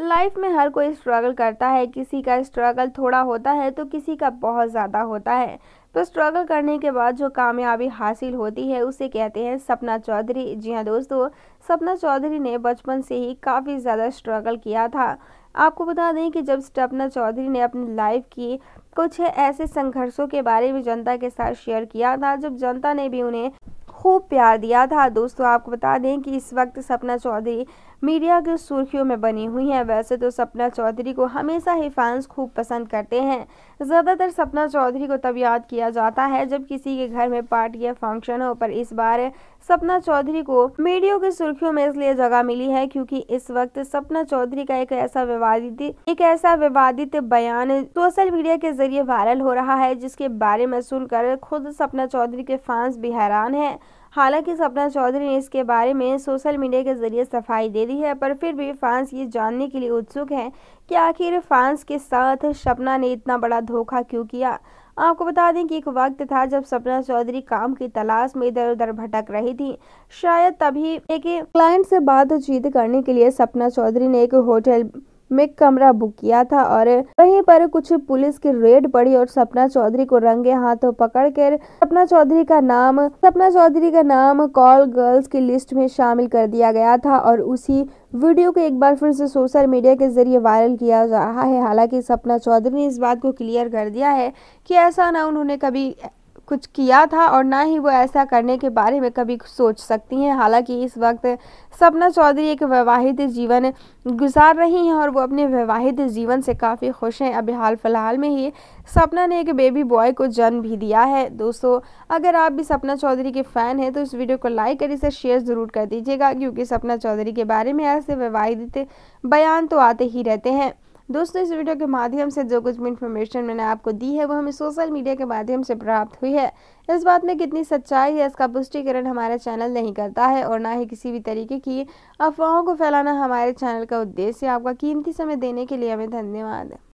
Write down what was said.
life में हर कोई struggle करता है किसी का स्ट्रगल थोड़ा होता है तो किसी का बहुत ज़्यादा होता है तो स्ट्रगल करने के बाद जो कामयाबी हासिल होती है उसे कहते हैं सपना चौधरी जी हाँ दोस्तों सपना चौधरी ने बचपन से ही काफ़ी ज़्यादा स्ट्रगल किया था आपको बता दें कि जब सपना चौधरी ने अपनी लाइफ की कुछ ऐसे संघर्षों के बारे में जनता के साथ शेयर किया था जब जनता ने भी उन्हें खूब प्यार दिया था दोस्तों आपको बता दें कि इस वक्त सपना चौधरी मीडिया की सुर्खियों में बनी हुई हैं वैसे तो सपना चौधरी को हमेशा ही फैंस खूब पसंद करते हैं ज़्यादातर सपना चौधरी को तब याद किया जाता है जब किसी के घर में पार्टी या फंक्शन हो पर इस बार सपना चौधरी को मीडिया की सुर्खियों में इसलिए जगह मिली है क्योंकि इस वक्त सपना चौधरी का एक ऐसा विवादित एक ऐसा विवादित बयान सोशल मीडिया के जरिए वायरल हो रहा है जिसके बारे में सुनकर खुद सपना चौधरी के फैंस भी हैरान हैं हालांकि सपना चौधरी ने इसके बारे में सोशल मीडिया के जरिए सफाई दे दी है पर फिर भी फैंस ये जानने के लिए उत्सुक हैं कि आखिर फैंस के साथ सपना ने इतना बड़ा धोखा क्यों किया आपको बता दें कि एक वक्त था जब सपना चौधरी काम की तलाश में इधर उधर भटक रही थी शायद तभी एक क्लाइंट से बातचीत करने के लिए सपना चौधरी ने एक होटल में कमरा बुक किया था और वहीं पर कुछ पुलिस की रेड पड़ी और सपना चौधरी को रंगे हाथों कर सपना चौधरी का नाम सपना चौधरी का नाम कॉल गर्ल्स की लिस्ट में शामिल कर दिया गया था और उसी वीडियो को एक बार फिर से सोशल मीडिया के जरिए वायरल किया जा रहा है हालांकि सपना चौधरी ने इस बात को क्लियर कर दिया है कि ऐसा ना उन्होंने कभी कुछ किया था और ना ही वो ऐसा करने के बारे में कभी सोच सकती हैं हालांकि इस वक्त सपना चौधरी एक वैवाहिक जीवन गुजार रही हैं और वो अपने वैवाहिक जीवन से काफ़ी खुश हैं अभी हाल फिलहाल में ही सपना ने एक बेबी बॉय को जन्म भी दिया है दोस्तों अगर आप भी सपना चौधरी के फ़ैन हैं तो इस वीडियो को लाइक और इसे शेयर ज़रूर कर दीजिएगा क्योंकि सपना चौधरी के बारे में ऐसे विवादित बयान तो आते ही रहते हैं दोस्तों इस वीडियो के माध्यम से जो कुछ भी इन्फॉर्मेशन मैंने आपको दी है वो हमें सोशल मीडिया के माध्यम से प्राप्त हुई है इस बात में कितनी सच्चाई है इसका पुष्टिकरण हमारा चैनल नहीं करता है और ना ही किसी भी तरीके की अफवाहों को फैलाना हमारे चैनल का उद्देश्य आपका कीमती समय देने के लिए हमें धन्यवाद